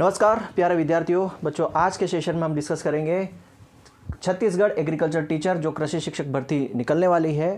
नमस्कार प्यारे विद्यार्थियों बच्चों आज के सेशन में हम डिस्कस करेंगे छत्तीसगढ़ एग्रीकल्चर टीचर जो कृषि शिक्षक भर्ती निकलने वाली है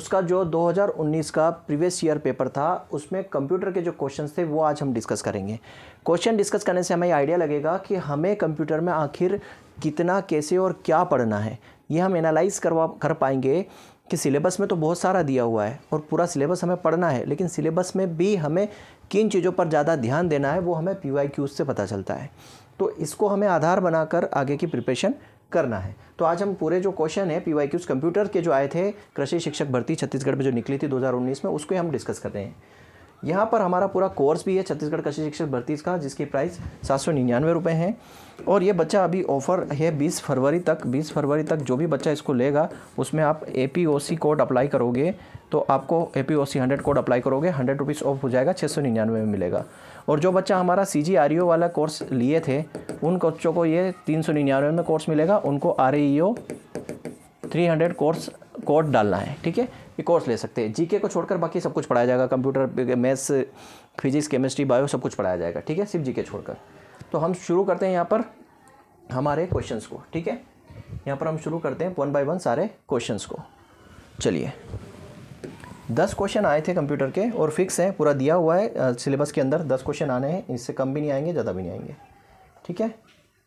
उसका जो 2019 का प्रीवियस ईयर पेपर था उसमें कंप्यूटर के जो क्वेश्चंस थे वो आज हम डिस्कस करेंगे क्वेश्चन डिस्कस करने से हमें आइडिया लगेगा कि हमें कंप्यूटर में आखिर कितना कैसे और क्या पढ़ना है ये हम एनालाइज करवा कर पाएंगे कि सिलेबस में तो बहुत सारा दिया हुआ है और पूरा सिलेबस हमें पढ़ना है लेकिन सिलेबस में भी हमें किन चीज़ों पर ज़्यादा ध्यान देना है वो हमें पी वाई क्यूज से पता चलता है तो इसको हमें आधार बनाकर आगे की प्रिपरेशन करना है तो आज हम पूरे जो क्वेश्चन है पी वाई क्यूज कंप्यूटर के जो आए थे कृषि शिक्षक भर्ती छत्तीसगढ़ में जो निकली थी 2019 में उसको हम डिस्कस कर रहे हैं यहाँ पर हमारा पूरा कोर्स भी है छत्तीसगढ़ कृषि शिक्षक भर्ती का जिसकी प्राइस सात सौ निन्यानवे रुपये है और ये बच्चा अभी ऑफ़र है बीस फरवरी तक बीस फरवरी तक जो भी बच्चा इसको लेगा उसमें आप A P O C code apply करोगे तो आपको A P O C hundred code apply करोगे हंड्रेड रुपीज़ ऑफ हो जाएगा छः सौ निन्यानवे में मिलेगा और जो बच्चा हमारा सी जी आर ई ओ वाला कोर्स लिए थे उन बच्चों को ये तीन सौ निन्यानवे में कोर्स मिलेगा उनको R E O three hundred course code डालना है ठीक है ये कोर्स ले सकते हैं जीके को छोड़कर बाकी सब कुछ पढ़ाया जाएगा computer maths physics chemistry bio सब कुछ पढ़ाया जाएगा ठीक है सिर्फ जीके छोड़कर तो हम शुरू करते हैं यहाँ पर हमारे क्वेश्चंस को ठीक है यहाँ पर हम शुरू करते हैं वन बाय वन सारे क्वेश्चंस को चलिए दस क्वेश्चन आए थे कंप्यूटर के और फिक्स हैं पूरा दिया हुआ है सिलेबस के अंदर दस क्वेश्चन आने हैं इससे कम भी नहीं आएंगे ज़्यादा भी नहीं आएंगे ठीक है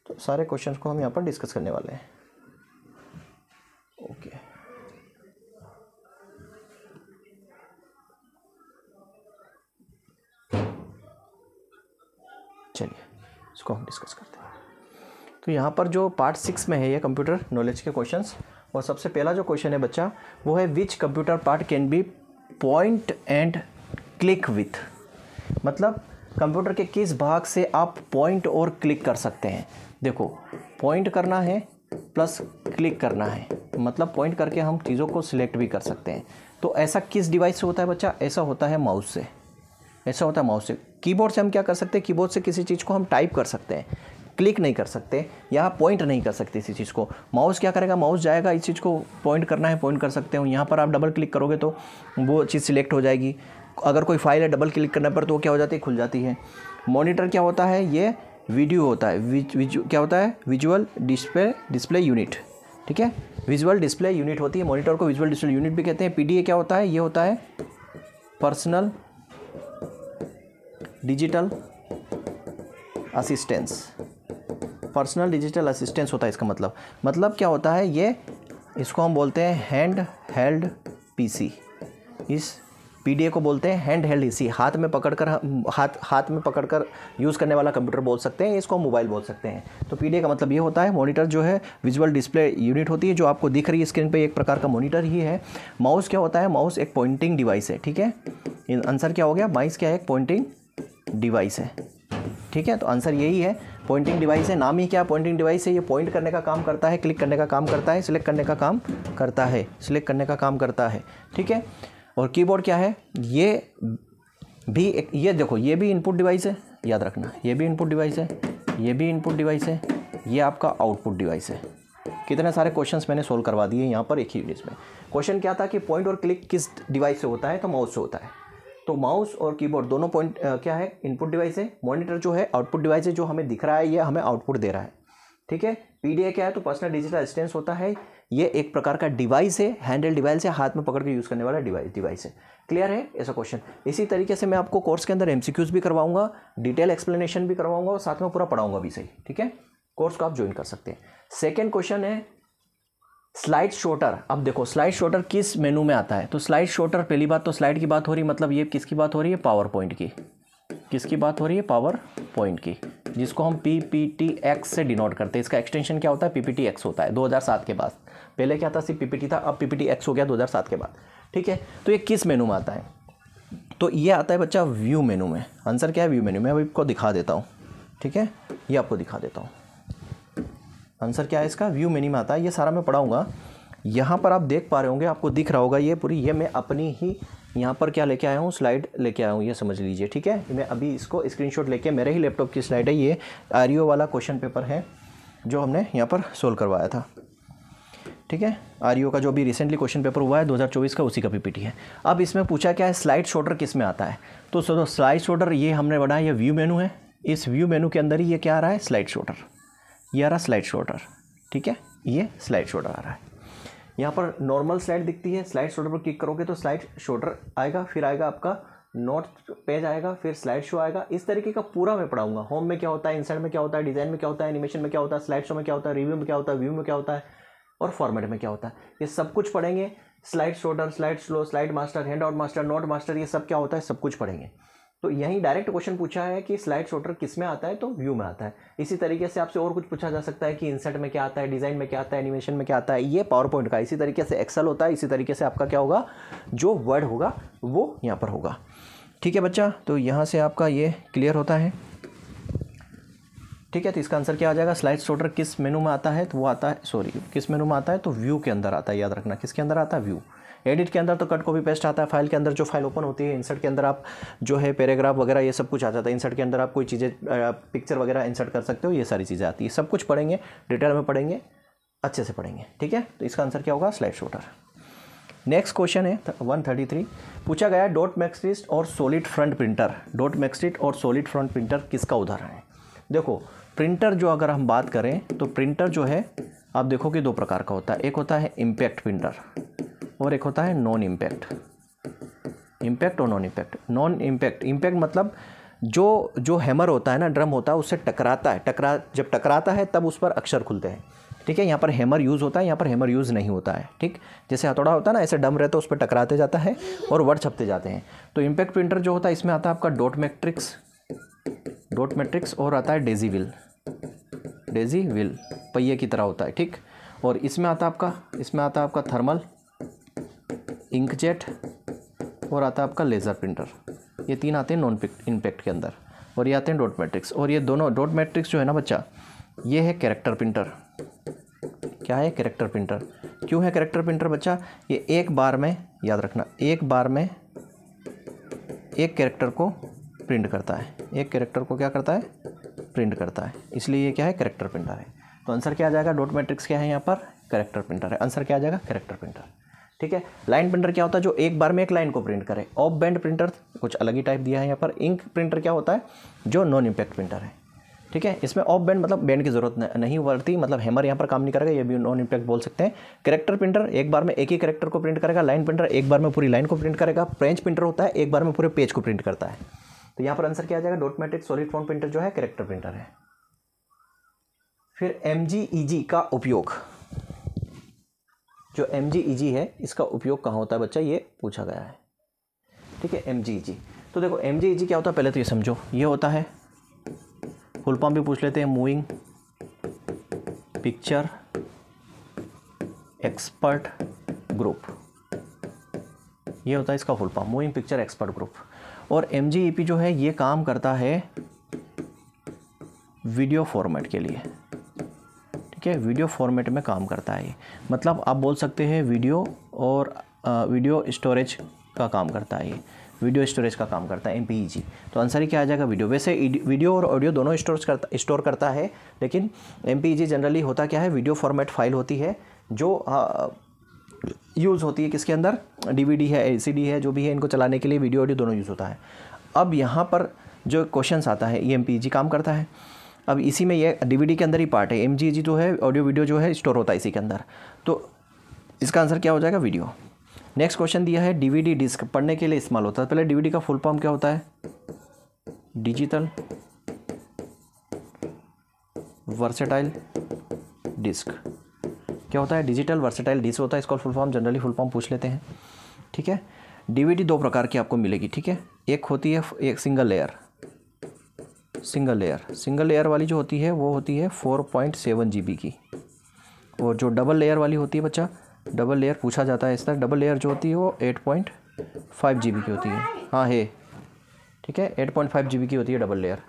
तो सारे क्वेश्चन को हम यहाँ पर डिस्कस करने वाले हैं ओके चलिए इसको हम डिस्कस करते हैं तो यहाँ पर जो पार्ट सिक्स में है ये कंप्यूटर नॉलेज के क्वेश्चंस और सबसे पहला जो क्वेश्चन है बच्चा वो है which computer part can be point and click with मतलब कंप्यूटर के किस भाग से आप पॉइंट और क्लिक कर सकते हैं देखो पॉइंट करना है प्लस क्लिक करना है मतलब पॉइंट करके हम चीज़ों को सिलेक्ट भी कर सकते हैं तो ऐसा किस डिवाइस से होता है बच्चा ऐसा होता है माउस से ऐसा होता है माउस से कीबोर्ड से हम क्या कर सकते हैं कीबोर्ड से किसी चीज़ को हम टाइप कर सकते हैं क्लिक नहीं कर सकते या पॉइंट नहीं कर सकते इसी चीज़ को माउस क्या करेगा माउस जाएगा इस चीज़ को पॉइंट करना है पॉइंट कर सकते हो यहाँ पर आप डबल क्लिक करोगे तो वो चीज़ सिलेक्ट हो जाएगी अगर कोई फाइल है डबल क्लिक करने पर तो वो क्या हो जाती है खुल जाती है मॉनिटर क्या होता है ये वीडियो होता है विज, विज, क्या होता है विजुअल डिस्प्ले डिस्प्ले यूनिट ठीक है विजुअल डिस्प्ले यूनिट होती है मॉनिटर को विजुअल डिस्प्ले यूनिट भी कहते हैं पी क्या होता है ये होता है personal digital assistance personal digital assistance होता है इसका मतलब मतलब क्या होता है ये इसको हम बोलते हैं हैंड हेल्ड पीसी इस पी को बोलते हैं हैंड हेल्ड ई हाथ में पकड़कर हाथ हाथ में पकड़कर यूज़ करने वाला कंप्यूटर बोल सकते हैं इसको हम मोबाइल बोल सकते हैं तो पी का मतलब ये होता है मॉनिटर जो है विजुअल डिस्प्ले यूनिट होती है जो आपको दिख रही है स्क्रीन पे एक प्रकार का मॉनिटर ही है माउस क्या होता है माउस एक पॉइंटिंग डिवाइस है ठीक है आंसर क्या हो गया माइस क्या है एक पॉइंटिंग डिवाइस है ठीक है तो आंसर यही है पॉइंटिंग डिवाइस है नाम ही क्या पॉइंटिंग डिवाइस है ये पॉइंट करने का काम करता है क्लिक करने का काम करता है सिलेक्ट करने का काम करता है सिलेक्ट करने का काम करता है ठीक है और कीबोर्ड क्या है ये भी एक ये देखो ये भी इनपुट डिवाइस है याद रखना ये भी इनपुट डिवाइस है ये भी इनपुट डिवाइस है ये आपका आउटपुट डिवाइस है कितने सारे क्वेश्चंस मैंने सोल्व करवा दिए यहाँ पर एक ही वीडियो में क्वेश्चन क्या था कि पॉइंट और क्लिक किस डिवाइस से होता है तो माउस से होता है तो माउस और कीबोर्ड दोनों पॉइंट क्या है इनपुट डिवाइस है मॉनिटर जो है आउटपुट डिवाइस है जो हमें दिख रहा है ये हमें आउटपुट दे रहा है ठीक है पीडीए क्या है तो पर्सनल डिजिटल असिस्टेंस होता है ये एक प्रकार का डिवाइस है हैंडल डिवाइस है हाथ में पकड़ के यूज़ करने वाला डिवाइस डिवाइस है क्लियर है ऐसा क्वेश्चन इसी तरीके से मैं आपको कोर्स के अंदर एम भी करवाऊंगा डिटेल एक्सप्लेनेशन भी करवाऊंगा और साथ में पूरा पढ़ाऊंगा भी सही ठीक है कोर्स को आप ज्वाइन कर सकते हैं सेकेंड क्वेश्चन है स्लाइड शोटर अब देखो स्लाइड शोटर किस मेनू में आता है तो स्लाइड शोटर पहली बात तो स्लाइड की बात हो रही है मतलब ये किसकी बात हो रही है पावर पॉइंट की किसकी बात हो रही है पावर पॉइंट की जिसको हम पी पी टी एक्स से डिनोट करते हैं इसका एक्सटेंशन क्या होता है पी पी टी एक्स होता है 2007 के बाद पहले क्या था सिर्फ पी पी टी था अब पी पी टी एक्स हो गया 2007 के बाद ठीक है तो ये किस मेनू में आता है तो ये आता है बच्चा व्यू मेनू में आंसर क्या है व्यू मेनू में अभी आपको दिखा देता हूँ ठीक है ये आपको दिखा देता हूँ आंसर क्या है इसका व्यू मेनी में आता है ये सारा मैं पढ़ाऊँगा यहाँ पर आप देख पा रहे होंगे आपको दिख रहा होगा ये पूरी ये मैं अपनी ही यहाँ पर क्या लेके आया हूँ स्लाइड लेके आया हूँ ये समझ लीजिए ठीक है मैं अभी इसको स्क्रीनशॉट लेके मेरे ही लैपटॉप की स्लाइड है ये आर वाला क्वेश्चन पेपर है जो हमने यहाँ पर सोल्व करवाया था ठीक है आर का जो अभी रिसेंटली क्वेश्चन पेपर हुआ है 2024 का उसी का पीपीटी है अब इसमें पूछा क्या है स्लाइड शोल्डर किस में आता है तो सो स्लाइड शोल्डर ये हमने बनाया ये व्यू मेनू है इस व्यू मेनू के अंदर ही ये क्या आ रहा है स्लाइड शोल्डर ये आ रहा स्लाइड शोल्डर ठीक है ये स्लाइड शोल्डर आ रहा है यहाँ पर नॉर्मल स्लाइड दिखती है स्लाइड शोल्डर पर क्लिक करोगे तो स्लाइड शोल्डर आएगा फिर आएगा आपका नॉट पेज आएगा फिर स्लाइड शो आएगा इस तरीके का पूरा मैं पढ़ाऊंगा होम में क्या होता है इनसाइड में क्या होता है डिज़ाइन में क्या होता है एनिमेशन में क्या होता है स्लाइड शो में क्या होता है रिव्यू में क्या होता है व्यू में क्या होता है और फॉर्मेट में क्या होता है ये सब कुछ पढ़ेंगे slide shoulder slide slow slide master handout master note master ये सब क्या होता है सब कुछ पढ़ेंगे तो यही डायरेक्ट क्वेश्चन पूछा है कि स्लाइड शोटर किस में आता है तो व्यू में आता है इसी तरीके से आपसे और कुछ पूछा जा सकता है कि इंसर्ट में क्या आता है डिज़ाइन में क्या आता है एनिमेशन में क्या आता है ये पावर पॉइंट का इसी तरीके से एक्सल होता है इसी तरीके से आपका क्या होगा जो वर्ड होगा वो यहाँ पर होगा ठीक है बच्चा तो यहाँ से आपका ये क्लियर होता है ठीक है तो इसका आंसर क्या आ जाएगा स्लाइड शोटर किस मेनू में आता है तो वो आता है सॉरी किस मेनू में आता है तो व्यू के अंदर आता है याद रखना किसके अंदर आता है व्यू एडिट के अंदर तो कट कॉपी पेस्ट आता है फाइल के अंदर जो फाइल ओपन होती है इंसर्ट के अंदर आप जो है पैराग्राफ वगैरह ये सब कुछ आ जाता है इंसर्ट के अंदर आप कोई चीज़ें पिक्चर वगैरह इंसर्ट कर सकते हो ये सारी चीज़ें आती है सब कुछ पढ़ेंगे डिटेल में पढ़ेंगे अच्छे से पढ़ेंगे ठीक है तो इसका आंसर क्या होगा स्लाइड शूटर नेक्स्ट क्वेश्चन है वन थर्टी थ्री पूछा गया डॉट मैक्सिस्ट और सॉलिड फ्रंट प्रिंटर डॉट मैक्सिस्ट और सॉलिड फ्रंट प्रिंटर किसका उदाहरण है देखो प्रिंटर जो अगर हम बात करें तो प्रिंटर जो है आप देखो कि दो प्रकार का होता है एक होता है इम्पैक्ट प्रिंटर और एक होता है नॉन इम्पैक्ट इम्पैक्ट और non impact non impact impact मतलब जो जो हैमर होता है ना ड्रम होता है उससे टकराता है टकरा जब टकराता है तब उस पर अक्षर खुलते हैं ठीक है यहाँ पर हैमर यूज़ होता है यहाँ पर हैमर यूज़ नहीं होता है ठीक जैसे हथौड़ा होता है ना ऐसे डम रहता है उस पर टकराते जाता है और वर्ड छपते जाते हैं तो इम्पैक्ट प्रिंटर जो होता है इसमें आता है आपका डॉट मैट्रिक्स डॉट मैट्रिक्स और आता है डेजी विल डेजी विल पहिए की तरह होता है ठीक और इसमें आता है आपका इसमें आता है आपका थर्मल इंकजेट और आता है आपका लेज़र प्रिंटर ये तीन आते हैं नॉन इम्पैक्ट के अंदर और ये आते हैं डॉट मैट्रिक्स और ये दोनों डॉट मैट्रिक्स जो है ना बच्चा ये है कैरेक्टर प्रिंटर क्या है कैरेक्टर प्रिंटर क्यों है कैरेक्टर प्रिंटर बच्चा ये एक बार में याद रखना एक बार में एक कैरेक्टर को प्रिंट करता है एक कैरेक्टर को क्या करता है प्रिंट करता है इसलिए ये क्या है करेक्टर प्रिंटर है तो आंसर क्या आ जाएगा डॉट मैट्रिक्स क्या है यहाँ पर करेक्टर प्रिंटर है आंसर क्या आ जाएगा करेक्टर प्रिंटर ठीक है लाइन प्रिंटर क्या होता है जो एक बार में एक लाइन को प्रिंट करे ऑफ बैंड प्रिंटर कुछ अलग ही टाइप दिया है यहाँ पर इंक प्रिंटर क्या होता है जो नॉन इम्पैक्ट प्रिंटर है ठीक है इसमें ऑफ बैंड मतलब बैंड की जरूरत नहीं पड़ती मतलब हैमर यहाँ पर काम नहीं करेगा ये भी नॉन इम्पैक्ट बोल सकते हैं करेक्टर प्रिंटर एक बार में एक ही करेक्टर को प्रिंट करेगा लाइन प्रिंटर एक बार में पूरी लाइन को प्रिंट करेगा फ्रेंच प्रिंटर होता है एक बार में पूरे पेज को प्रिंट करता है तो यहाँ पर आंसर क्या आ जाएगा डोटमेटिक सॉलिड फोन प्रिंटर जो है करेक्टर प्रिंटर है फिर एम e का उपयोग जो एम जी e है इसका उपयोग कहाँ होता है बच्चा ये पूछा गया है ठीक है एम जी e तो देखो एम e क्या होता है पहले तो ये समझो ये होता है फुल फॉर्म भी पूछ लेते हैं मूविंग पिक्चर एक्सपर्ट ग्रुप ये होता है इसका full form moving picture expert group और एम जो है ये काम करता है वीडियो फॉर्मेट के लिए ठीक है वीडियो फॉर्मेट में काम करता है मतलब आप बोल सकते हैं वीडियो और वीडियो स्टोरेज का काम करता है वीडियो स्टोरेज का काम करता है एम e तो आंसर ही क्या आ जाएगा वीडियो वैसे वीडियो और ऑडियो दोनों स्टोरेज करता स्टोर करता है लेकिन एम जनरली e होता क्या है वीडियो फॉर्मेट फाइल होती है जो यूज़ होती है किसके अंदर डीवीडी है एसीडी है जो भी है इनको चलाने के लिए वीडियो ऑडियो दोनों यूज़ होता है अब यहाँ पर जो क्वेश्चन आता है ई e काम करता है अब इसी में ये डीवीडी के अंदर ही पार्ट है एम जी जो है ऑडियो वीडियो जो है स्टोर होता है इसी के अंदर तो इसका आंसर क्या हो जाएगा वीडियो नेक्स्ट क्वेश्चन दिया है डीवीडी डिस्क पढ़ने के लिए इस्तेमाल होता है पहले डीवीडी का फुल फॉर्म क्या होता है डिजिटल वर्सेटाइल डिस्क क्या होता है डिजिटल वर्सेटाइल डिस्क होता है इसका full form generally full form पूछ लेते हैं ठीक है डीवीडी दो प्रकार की आपको मिलेगी ठीक है एक होती है एक single layer single layer single layer वाली जो होती है वो होती है four point seven G B की और जो डबल लेयर वाली होती है बच्चा डबल लेयर पूछा जाता है इस तरह डबल लेयर जो होती है वो eight point five G B की होती है हाँ है ठीक है eight point five G B की होती है डबल लेयर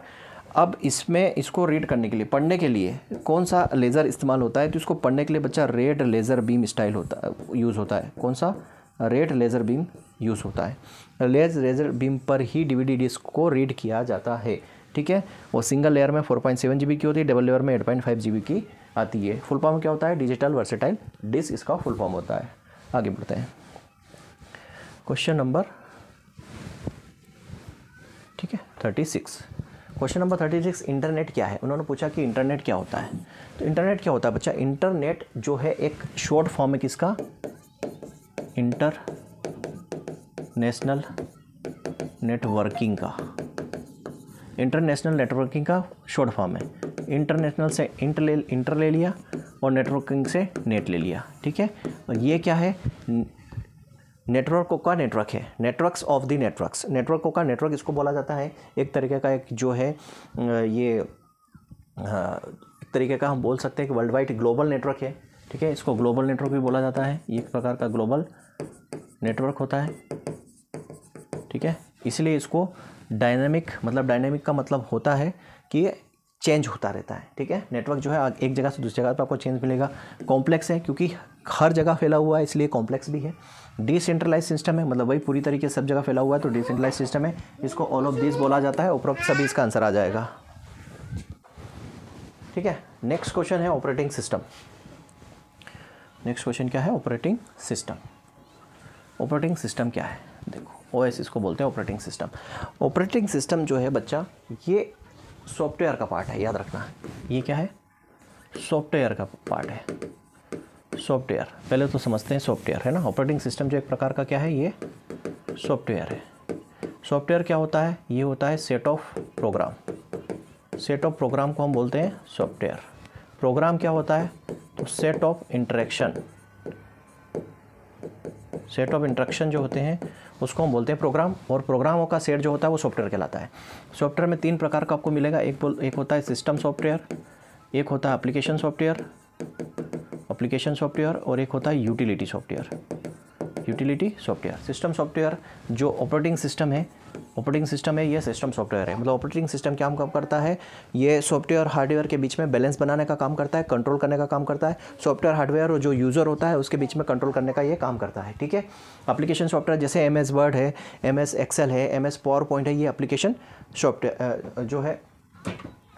अब इसमें इसको रीड करने के लिए पढ़ने के लिए कौन सा लेज़र इस्तेमाल होता है तो इसको पढ़ने के लिए बच्चा रेड लेज़र बीम स्टाइल होता है यूज़ होता है कौन सा रेड लेज़र बीम यूज़ होता है लेज लेज़र बीम पर ही डी डिस्क को रीड किया जाता है ठीक है वो सिंगल लेयर में four point seven G B की होती है डबल लेयर में eight point five G B की आती है फुल फॉर्म क्या होता है डिजिटल वर्सेटाइल डिस्क इसका फुल फॉर्म होता है आगे बढ़ते हैं क्वेश्चन नंबर ठीक है thirty six question number thirty six internet क्या है उन्होंने पूछा कि इंटरनेट क्या होता है तो इंटरनेट क्या होता है बच्चा इंटरनेट जो है एक शॉर्ट फॉर्म है किसका इंटर नेशनल नेटवर्किंग का इंटरनेशनल नेटवर्किंग का शॉर्ट फॉर्म है इंटरनेशनल से इंटर ले इंटर ले लिया और नेटवर्किंग से नेट ले लिया ठीक है और ये क्या है नेटवर्कों का नेटवर्क है नेटवर्क्स ऑफ दी नेटवर्क्स नेटवर्कों का नेटवर्क इसको बोला जाता है एक तरीके का एक जो है ये एक तरीके का हम बोल सकते हैं कि वर्ल्ड वाइड ग्लोबल नेटवर्क है ठीक है इसको ग्लोबल नेटवर्क भी बोला जाता है एक प्रकार का ग्लोबल नेटवर्क होता है ठीक है इसलिए इसको डायनेमिक मतलब डायनेमिक का मतलब होता है कि चेंज होता रहता है ठीक है नेटवर्क जो है एक जगह से दूसरी जगह पर आपको चेंज मिलेगा कॉम्प्लेक्स है क्योंकि हर जगह फैला हुआ है इसलिए कॉम्प्लेक्स भी है डिसेंट्रलाइज सिस्टम है मतलब वही पूरी तरीके से सब जगह फैला हुआ है तो डिसेंट्रलाइज सिस्टम है इसको ऑल ऑफ दिस बोला जाता है उपरोक्त सभी इसका आंसर आ जाएगा ठीक है नेक्स्ट क्वेश्चन है ऑपरेटिंग सिस्टम नेक्स्ट क्वेश्चन क्या है ऑपरेटिंग सिस्टम ऑपरेटिंग सिस्टम क्या है देखो ओ इसको बोलते हैं ऑपरेटिंग सिस्टम ऑपरेटिंग सिस्टम जो है बच्चा ये सॉफ्टवेयर का पार्ट है याद रखना ये क्या है सॉफ्टवेयर का पार्ट है सॉफ्टवेयर पहले तो समझते हैं सॉफ्टवेयर है ना ऑपरेटिंग सिस्टम जो एक प्रकार का क्या है ये सॉफ्टवेयर है सॉफ्टवेयर क्या होता है ये होता है set of program set of program को हम बोलते हैं सॉफ्टवेयर प्रोग्राम क्या होता है तो set of interaction set of interaction जो होते हैं उसको हम बोलते हैं प्रोग्राम और प्रोग्रामों का सेट जो होता है वो सॉफ्टवेयर कहलाता है सॉफ्टवेयर में तीन प्रकार का आपको मिलेगा एक बोल एक होता है सिस्टम सॉफ्टवेयर एक होता है एप्लीकेशन सॉफ्टवेयर एप्लीकेशन सॉफ्टवेयर और एक होता है utility software utility software system software जो ऑपरेटिंग सिस्टम है ऑपरेटिंग सिस्टम है यह सिस्टम सॉफ्टवेयर है मतलब ऑपरेटिंग सिस्टम क्या काम करता है ये सॉफ्टवेयर और हार्डवेयर के बीच में बैलेंस बनाने का काम करता है कंट्रोल करने का काम करता है सॉफ्टवेयर हार्डवेयर और जो यूज़र होता है उसके बीच में कंट्रोल करने का ये काम करता है ठीक है अप्लीकेशन सॉफ्टवेयर जैसे एम एस वर्ड है एम एस एक्सेल है एम एस पावर पॉइंट है ये अप्लीकेशन सॉफ्टवेयर जो है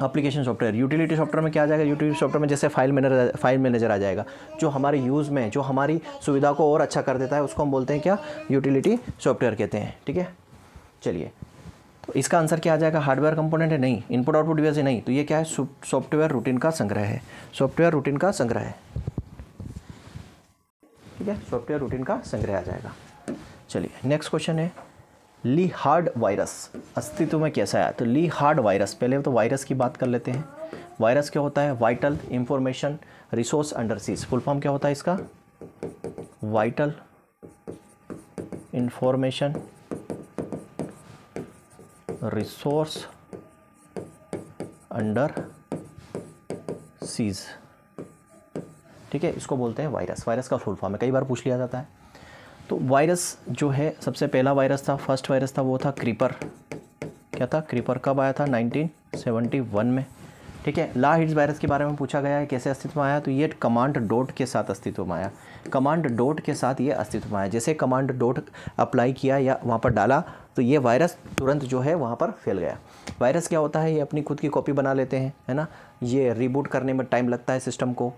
एप्लीकेशन सॉफ्टवेयर यूटिलिटी सॉफ्टवेयर में क्या आ जाएगा यूटिलिटी सॉफ्टवेयर में जैसे फाइल मैनेजर फाइल मैनेजर आ जाएगा जो हमारे यूज़ में जो हमारी सुविधा को और अच्छा कर देता है उसको हम बोलते हैं क्या यूटिलिटी सॉफ्टवेयर कहते हैं ठीक है चलिए तो इसका आंसर क्या आ जाएगा हार्डवेयर कंपोनेंट है नहीं इनपुट आउटपुट डिवाइस है नहीं तो ये क्या है सॉफ्टवेयर रूटीन का संग्रह है सॉफ्टवेयर रूटीन का संग्रह है ठीक है सॉफ्टवेयर रूटीन का संग्रह आ जाएगा चलिए नेक्स्ट क्वेश्चन है ली हार्ड वायरस अस्तित्व में कैसा आया तो ली हार्ड वायरस पहले तो वायरस की बात कर लेते हैं वायरस क्या होता है vital information resource under seize full form क्या होता है इसका vital information resource under seize ठीक है इसको बोलते हैं वायरस वायरस का फुल फॉर्म है कई बार पूछ लिया जाता है तो वायरस जो है सबसे पहला वायरस था फर्स्ट वायरस था वो था क्रीपर क्या था क्रीपर कब आया था 1971 में ठीक है ला हिट्स वायरस के बारे में पूछा गया है कैसे अस्तित्व में आया तो ये कमांड डोट के साथ अस्तित्व में आया कमांड डोट के साथ ये अस्तित्व में आया जैसे कमांड डोट अप्लाई किया या वहाँ पर डाला तो ये वायरस तुरंत जो है वहाँ पर फैल गया वायरस क्या होता है ये अपनी खुद की कॉपी बना लेते हैं है ना ये रिबूट करने में टाइम लगता है सिस्टम को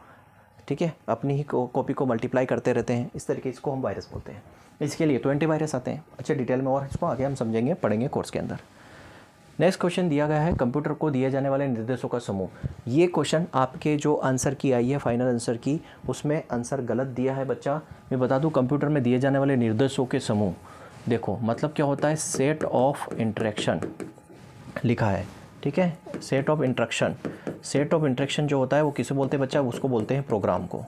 ठीक है अपनी ही कॉपी को मल्टीप्लाई करते रहते हैं इस तरीके इसको हम वायरस बोलते हैं इसके लिए ट्वेंटी वायरस आते हैं अच्छा डिटेल में और इसको आगे हम समझेंगे पढ़ेंगे कोर्स के अंदर नेक्स्ट क्वेश्चन दिया गया है कंप्यूटर को दिए जाने वाले निर्देशों का समूह ये क्वेश्चन आपके जो आंसर की आई है फाइनल आंसर की उसमें आंसर गलत दिया है बच्चा मैं बता दूं कंप्यूटर में दिए जाने वाले निर्देशों के समूह देखो मतलब क्या होता है सेट ऑफ इंट्रैक्शन लिखा है ठीक है set of instruction set of interaction जो होता है वो किसे बोलते हैं बच्चा उसको बोलते हैं प्रोग्राम को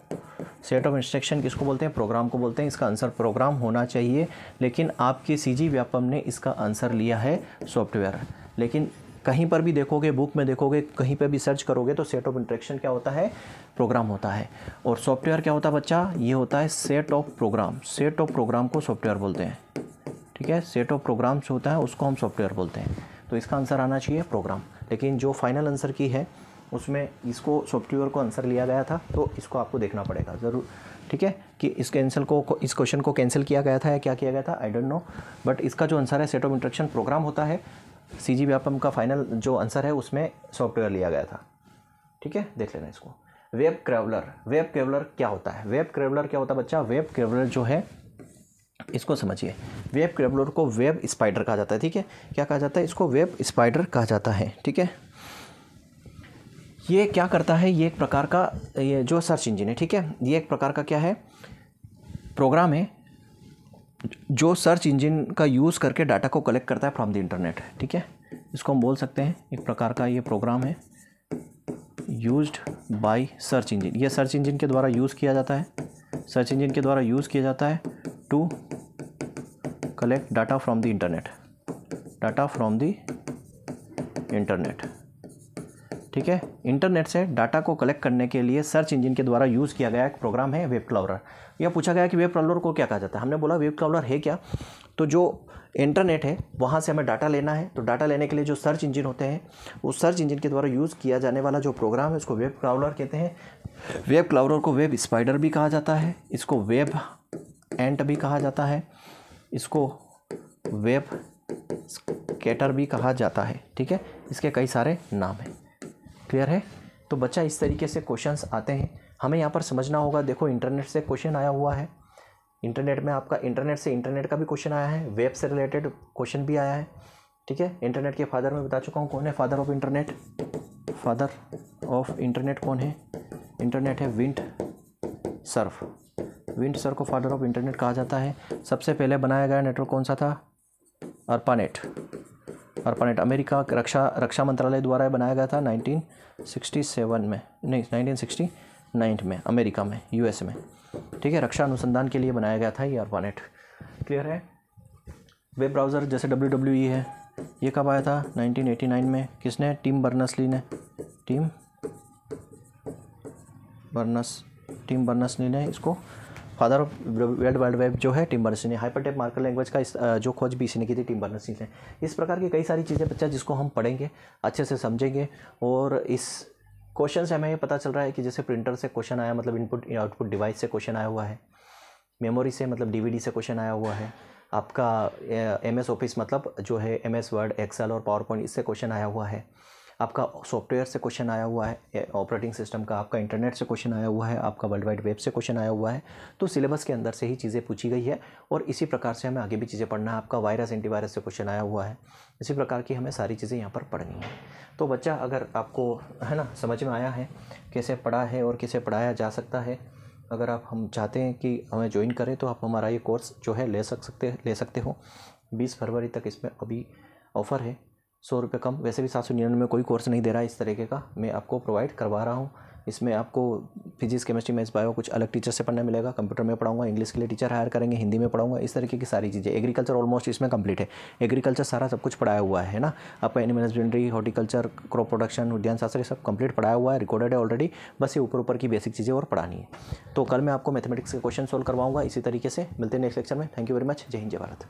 सेट ऑफ इंस्ट्रक्शन किसको बोलते हैं प्रोग्राम को बोलते हैं इसका आंसर प्रोग्राम होना चाहिए लेकिन आपके सी व्यापम ने इसका आंसर लिया है सॉफ्टवेयर लेकिन कहीं पर भी देखोगे बुक में देखोगे कहीं पर भी सर्च करोगे तो सेट ऑफ इंट्रेक्शन क्या होता है प्रोग्राम होता है और सॉफ्टवेयर क्या होता है बच्चा ये होता है set of program set of program को सॉफ्टवेयर बोलते हैं ठीक है सेट ऑफ प्रोग्राम्स होता है उसको हम सॉफ्टवेयर बोलते हैं तो इसका आंसर आना चाहिए प्रोग्राम लेकिन जो फाइनल आंसर की है उसमें इसको सॉफ्टवेयर को आंसर लिया गया था तो इसको आपको देखना पड़ेगा ज़रूर ठीक है कि इस कैंसिल को इस क्वेश्चन को कैंसिल किया गया था या क्या किया गया था आई डोंट नो बट इसका जो आंसर है सेट ऑफ इंट्रक्शन प्रोग्राम होता है सी जी व्यापम का फाइनल जो आंसर है उसमें सॉफ्टवेयर लिया गया था ठीक है देख लेना इसको वेब क्रेवलर वेब क्रेवलर क्या होता है वेब क्रेवलर क्या होता है बच्चा वेब क्रेवलर जो है इसको समझिए वेब क्रेवलर को वेब स्पाइडर कहा जाता है ठीक है क्या कहा जाता है इसको वेब स्पाइडर कहा जाता है ठीक है ये क्या करता है ये एक प्रकार का ये जो सर्च इंजन है ठीक है ये एक प्रकार का क्या है प्रोग्राम है जो सर्च इंजन का यूज़ करके डाटा को कलेक्ट करता है फ्रॉम द इंटरनेट ठीक है इसको हम बोल सकते हैं एक प्रकार का ये प्रोग्राम है यूज्ड बाय सर्च इंजन ये सर्च इंजन के द्वारा यूज़ किया जाता है सर्च इंजन के द्वारा यूज़ किया जाता है to collect data from the internet data from the internet ठीक है इंटरनेट से डाटा को कलेक्ट करने के लिए सर्च इंजन के द्वारा यूज़ किया गया एक प्रोग्राम है वेब क्लाउलर यह पूछा गया कि वेब क्लाउलर को क्या कहा जाता है हमने बोला वेब क्लाउलर है क्या तो जो इंटरनेट है वहाँ से हमें डाटा लेना है तो डाटा लेने के लिए जो सर्च इंजन होते हैं उस सर्च इंजन के द्वारा यूज़ किया जाने वाला जो प्रोग्राम है उसको वेब क्लाउलर कहते हैं वेब क्लाउलर को वेब स्पाइडर भी कहा जाता है इसको वेब एंट भी कहा जाता है इसको वेब स्केटर भी कहा जाता है ठीक है इसके कई सारे नाम हैं क्लियर है तो बच्चा इस तरीके से क्वेश्चंस आते हैं हमें यहाँ पर समझना होगा देखो इंटरनेट से क्वेश्चन आया हुआ है इंटरनेट में आपका इंटरनेट से इंटरनेट का भी क्वेश्चन आया है वेब से रिलेटेड क्वेश्चन भी आया है ठीक है इंटरनेट के फादर में बता चुका हूँ कौन है father of internet father of internet कौन है इंटरनेट है विंट सर्फ विंट सर को फादर ऑफ इंटरनेट कहा जाता है सबसे पहले बनाया गया नेटवर्क कौन सा था अर्पानेट और अमेरिका रक्षा रक्षा मंत्रालय द्वारा बनाया गया था 1967 में नहीं 1969 में अमेरिका में यूएस में ठीक है रक्षा अनुसंधान के लिए बनाया गया था ये ऑर्पानेट क्लियर है वेब ब्राउज़र जैसे डब्ल्यू है ये कब आया था 1989 में किसने टीम ली ने टीम बर्नस टीम ली ने इसको father of world wide web जो है टिम बर्नर्स ने हाइपर टेप मार्कर लैंग्वेज का इस जो खोज भी इसी ने की थी टिम बर्नर्स ने इस प्रकार की कई सारी चीज़ें बच्चा जिसको हम पढ़ेंगे अच्छे से समझेंगे और इस क्वेश्चन से हमें ये पता चल रहा है कि जैसे प्रिंटर से क्वेश्चन आया मतलब इनपुट आउटपुट डिवाइस से क्वेश्चन आया हुआ है मेमोरी से मतलब डीवीडी से क्वेश्चन आया हुआ है आपका एम एस ऑफिस मतलब जो है एम एस वर्ड एक्सेल और पावर पॉइंट इससे क्वेश्चन आया हुआ है आपका सॉफ्टवेयर से क्वेश्चन आया हुआ है ऑपरेटिंग सिस्टम का आपका इंटरनेट से क्वेश्चन आया हुआ है आपका वर्ल्ड वाइड वेब से क्वेश्चन आया हुआ है तो सिलेबस के अंदर से ही चीज़ें पूछी गई है और इसी प्रकार से हमें आगे भी चीज़ें पढ़ना है आपका वायरस एंटीवायरस से क्वेश्चन आया हुआ है इसी प्रकार की हमें सारी चीज़ें यहाँ पर पढ़नी है तो बच्चा अगर आपको है ना समझ में आया है कैसे पढ़ा है और कैसे पढ़ाया जा सकता है अगर आप हम चाहते हैं कि हमें ज्वाइन करें तो आप हमारा ये कोर्स जो है ले सक सकते ले सकते हो बीस फरवरी तक इसमें अभी ऑफ़र है सौरक कम वैसे भी सासु نيનમે કોઈ કોર્સ નહીં દેરા ઇસ തര કે કા મે આપકો પ્રોવાઇડ કરવા રહા હું ઇસમે આપકો ફિઝિક કેમિસ્ટ્રી મેસ બાયો કુછ અલગ ટીચર સે પઢને મિલેગા કમ્પ્યુટર મે પઢાઉંગા ઇંગ્લિશ કે લિયે ટીચર હાયર કરેંગે હિન્દી મે પઢાઉંગા ઇસ തര કે સારી ચીજે એગ્રીકલ્ચર ઓલમોસ્ટ ઇસમે કમ્પ્લીટ હે એગ્રીકલ્ચર સારા સબ કુછ પઢાયા હુઆ હે હે ના આપકા એનિમલ મેનેજમેન્ટરી હોટિકલ્ચર ક્રોપ પ્રોડક્શન ઉદ્યાન સાસરે સબ કમ્પ્લીટ પઢાયા હુઆ હે રેકોર્ડડ હે ઓલરેડી બસ યે ઉપર ઉપર કી બેસિક ચીજે ઓર પઢાની હે તો કલ મે આપકો મેથેમેટિક્સ કે ક્વેશ્ચન સોલ્વ કરવાઉંગા ઇસી તરીકે સે મિલતે હે નેક્સ્ટ